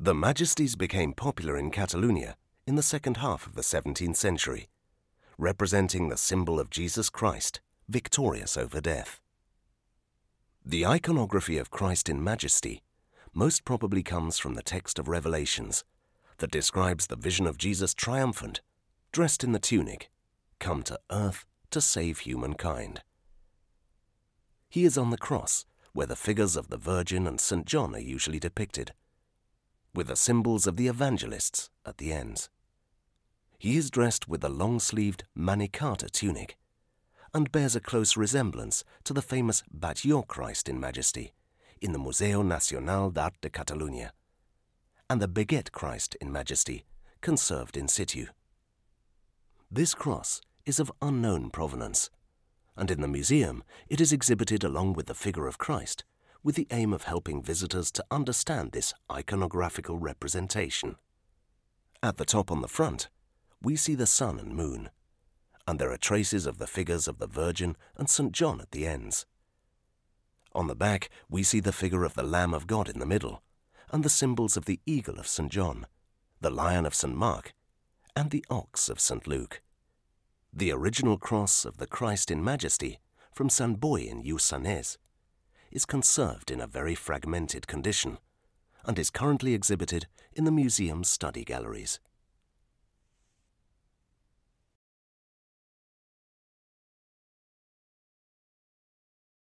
The Majesties became popular in Catalonia in the second half of the 17th century, representing the symbol of Jesus Christ victorious over death. The iconography of Christ in majesty most probably comes from the text of Revelations that describes the vision of Jesus triumphant, dressed in the tunic, come to earth to save humankind. He is on the cross, where the figures of the Virgin and St. John are usually depicted, with the symbols of the evangelists at the ends. He is dressed with a long-sleeved manicata tunic and bears a close resemblance to the famous Batlló Christ in Majesty in the Museo Nacional d'Art de Catalunya and the Beget Christ in Majesty conserved in situ. This cross is of unknown provenance, and in the museum it is exhibited along with the figure of Christ with the aim of helping visitors to understand this iconographical representation. At the top on the front, we see the sun and moon, and there are traces of the figures of the Virgin and St. John at the ends. On the back, we see the figure of the Lamb of God in the middle, and the symbols of the eagle of St. John, the lion of St. Mark, and the ox of St. Luke. The original cross of the Christ in Majesty from San Boy in Usanes is conserved in a very fragmented condition and is currently exhibited in the museum's study galleries.